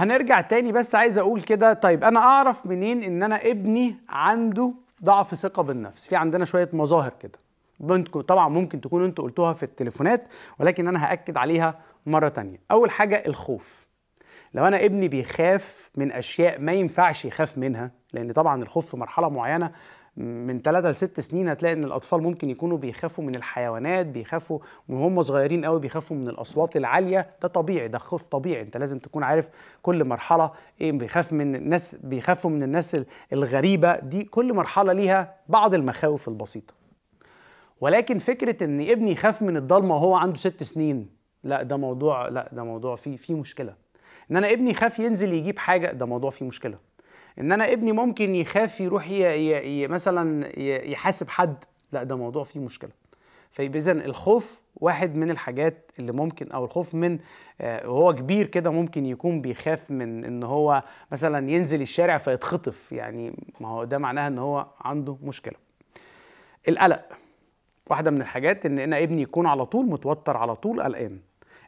هنرجع تاني بس عايز اقول كده طيب انا اعرف منين ان انا ابني عنده ضعف ثقه بالنفس في عندنا شويه مظاهر كده طبعا ممكن تكونوا انتوا قلتوها في التليفونات ولكن انا هاكد عليها مره تانية اول حاجه الخوف لو انا ابني بيخاف من اشياء ما ينفعش يخاف منها لان طبعا الخوف في مرحله معينه من 3 ل 6 سنين هتلاقي ان الاطفال ممكن يكونوا بيخافوا من الحيوانات بيخافوا وهم صغيرين قوي بيخافوا من الاصوات العاليه ده طبيعي ده خوف طبيعي انت لازم تكون عارف كل مرحله ايه بيخاف من الناس بيخافوا من الناس الغريبه دي كل مرحله ليها بعض المخاوف البسيطه ولكن فكره ان ابني يخاف من الضلمه وهو عنده ست سنين لا ده موضوع لا ده موضوع فيه فيه مشكله ان انا ابني خاف ينزل يجيب حاجه ده موضوع فيه مشكله ان انا ابني ممكن يخاف يروح ي... ي... ي... مثلا ي... يحاسب حد لا ده موضوع فيه مشكله فيبقى الخوف واحد من الحاجات اللي ممكن او الخوف من وهو آه، كبير كده ممكن يكون بيخاف من ان هو مثلا ينزل الشارع فيتخطف يعني ما هو ده معناها ان هو عنده مشكله القلق واحده من الحاجات ان انا ابني يكون على طول متوتر على طول قلقان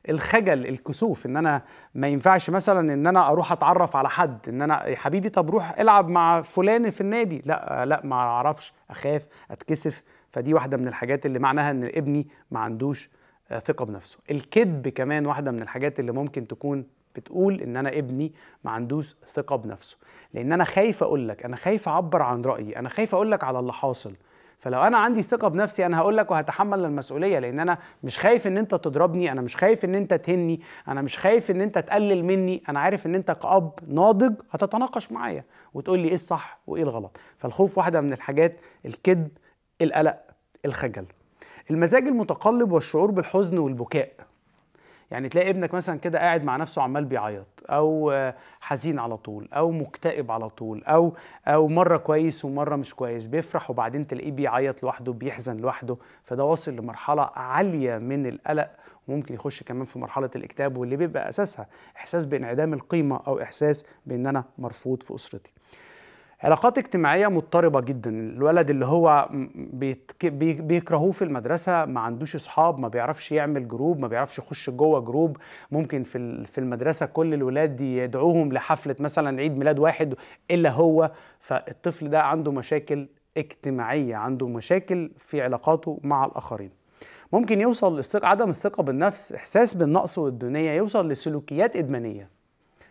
الخجل الكسوف ان انا ما ينفعش مثلا ان انا اروح اتعرف على حد ان انا يا حبيبي طب روح العب مع فلان في النادي لا لا ما اعرفش اخاف اتكسف فدي واحده من الحاجات اللي معناها ان ابني ما عندوش آه، ثقه بنفسه الكذب كمان واحده من الحاجات اللي ممكن تكون بتقول ان انا ابني ما عندوش ثقه بنفسه لان انا خايف اقول لك انا خايف اعبر عن رايي انا خايف اقول لك على اللي حاصل فلو انا عندي ثقه بنفسي انا هقول لك وهتحمل المسؤوليه لان انا مش خايف ان انت تضربني انا مش خايف ان انت تهني انا مش خايف ان انت تقلل مني انا عارف ان انت كاب ناضج هتتناقش معايا وتقول لي ايه الصح وايه الغلط فالخوف واحده من الحاجات الكذب القلق الخجل المزاج المتقلب والشعور بالحزن والبكاء يعني تلاقي ابنك مثلا كده قاعد مع نفسه عمال بيعيط او آه، حزين على طول او مكتئب على طول او او مره كويس ومره مش كويس بيفرح وبعدين تلاقيه بيعيط لوحده بيحزن لوحده فده واصل لمرحله عاليه من القلق وممكن يخش كمان في مرحله الاكتئاب واللي بيبقى اساسها احساس بانعدام القيمه او احساس بان انا مرفوض في اسرتي علاقات اجتماعية مضطربة جدا الولد اللي هو بيتك... بيكرهوه في المدرسة ما عندوش اصحاب ما بيعرفش يعمل جروب ما بيعرفش يخش جوه جروب ممكن في في المدرسة كل الولاد يدعوهم لحفلة مثلا عيد ميلاد واحد إلا هو فالطفل ده عنده مشاكل اجتماعية عنده مشاكل في علاقاته مع الآخرين ممكن يوصل للثقة عدم الثقة بالنفس إحساس بالنقص والدنية يوصل لسلوكيات إدمانية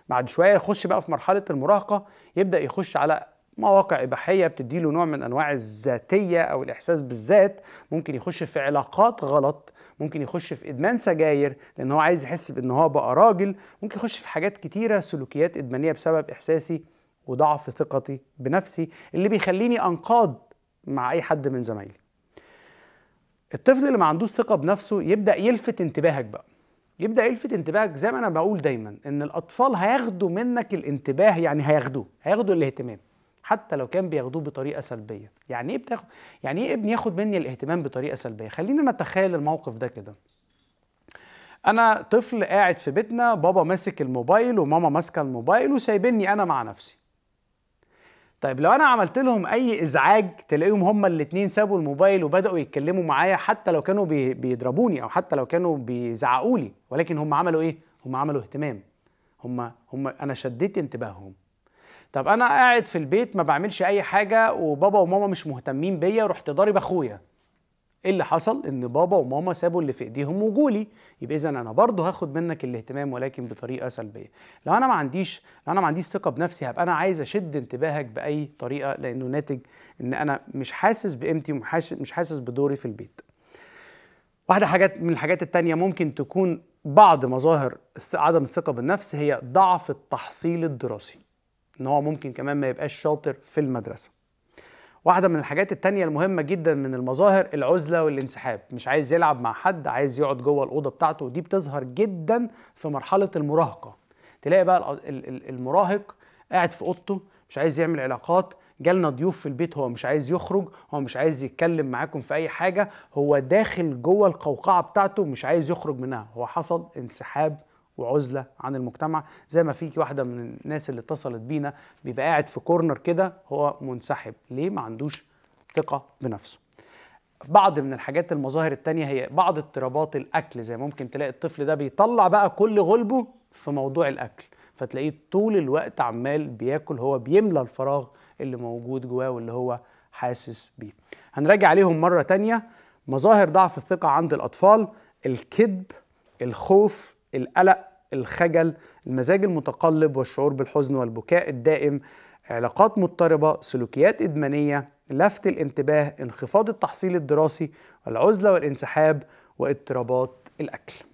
بعد شوية يخش بقى في مرحلة المراهقة يبدأ يخش على مواقع إباحية بتديله نوع من أنواع الذاتية أو الإحساس بالذات ممكن يخش في علاقات غلط ممكن يخش في إدمان سجاير لأن هو عايز يحس بأن هو بقى راجل ممكن يخش في حاجات كتيرة سلوكيات إدمانية بسبب إحساسي وضعف ثقتي بنفسي اللي بيخليني أنقاد مع أي حد من زمايلي الطفل اللي ما عندوش ثقة بنفسه يبدأ يلفت انتباهك بقى يبدا يلفت انتباهك زي ما انا بقول دايما ان الاطفال هياخدوا منك الانتباه يعني هياخدوه هياخدوا الاهتمام حتى لو كان بياخدوه بطريقه سلبيه يعني ايه بتاخد يعني ايه ابني ياخد مني الاهتمام بطريقه سلبيه خلينا نتخيل الموقف ده كده انا طفل قاعد في بيتنا بابا ماسك الموبايل وماما ماسكه الموبايل وسايبني انا مع نفسي طيب لو انا عملت لهم اي ازعاج تلاقيهم هما الاتنين سابوا الموبايل وبداوا يتكلموا معايا حتى لو كانوا بيضربوني او حتى لو كانوا بيزعقوا لي ولكن هم عملوا ايه هم عملوا اهتمام هم هم انا شديت انتباههم طب انا قاعد في البيت ما بعملش اي حاجه وبابا وماما مش مهتمين بيا رحت ضارب اخويا ايه اللي حصل ان بابا وماما سابوا اللي في ايديهم وجولي يبقى اذا انا برضه هاخد منك الاهتمام ولكن بطريقه سلبيه لو انا ما عنديش لو انا ما عنديش ثقه بنفسي هبقى انا عايز اشد انتباهك باي طريقه لانه ناتج ان انا مش حاسس بقيمتي ومش حاسس بدوري في البيت واحده حاجات من الحاجات التانية ممكن تكون بعض مظاهر عدم الثقه بالنفس هي ضعف التحصيل الدراسي ان هو ممكن كمان ما يبقاش شاطر في المدرسه واحده من الحاجات التانية المهمه جدا من المظاهر العزله والانسحاب مش عايز يلعب مع حد عايز يقعد جوه الاوضه بتاعته ودي بتظهر جدا في مرحله المراهقه تلاقي بقى المراهق قاعد في اوضته مش عايز يعمل علاقات جالنا ضيوف في البيت هو مش عايز يخرج هو مش عايز يتكلم معاكم في اي حاجه هو داخل جوه القوقعه بتاعته مش عايز يخرج منها هو حصل انسحاب وعزله عن المجتمع زي ما في واحده من الناس اللي اتصلت بينا بيبقى قاعد في كورنر كده هو منسحب ليه ما عندوش ثقه بنفسه بعض من الحاجات المظاهر التانية هي بعض اضطرابات الأكل زي ممكن تلاقي الطفل ده بيطلع بقى كل غلبه في موضوع الأكل فتلاقيه طول الوقت عمال بياكل هو بيملى الفراغ اللي موجود جواه واللي هو حاسس بيه هنراجع عليهم مرة تانية مظاهر ضعف الثقة عند الأطفال الكذب الخوف القلق الخجل المزاج المتقلب والشعور بالحزن والبكاء الدائم علاقات مضطربة سلوكيات إدمانية لفت الانتباه انخفاض التحصيل الدراسي العزلة والانسحاب واضطرابات الأكل